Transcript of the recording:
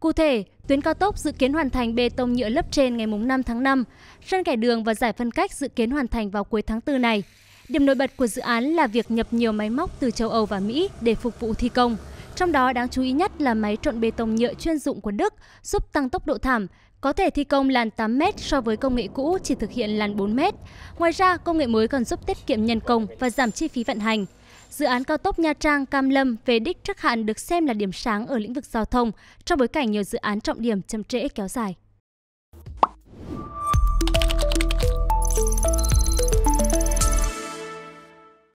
Cụ thể, tuyến cao tốc dự kiến hoàn thành bê tông nhựa lớp trên ngày 5 tháng 5, sân kẻ đường và giải phân cách dự kiến hoàn thành vào cuối tháng 4 này. Điểm nổi bật của dự án là việc nhập nhiều máy móc từ châu Âu và Mỹ để phục vụ thi công. Trong đó đáng chú ý nhất là máy trộn bê tông nhựa chuyên dụng của Đức giúp tăng tốc độ thảm, có thể thi công làn 8m so với công nghệ cũ chỉ thực hiện làn 4m. Ngoài ra, công nghệ mới còn giúp tiết kiệm nhân công và giảm chi phí vận hành. Dự án cao tốc Nha Trang Cam Lâm về đích chắc hẳn được xem là điểm sáng ở lĩnh vực giao thông trong bối cảnh nhiều dự án trọng điểm chậm trễ kéo dài.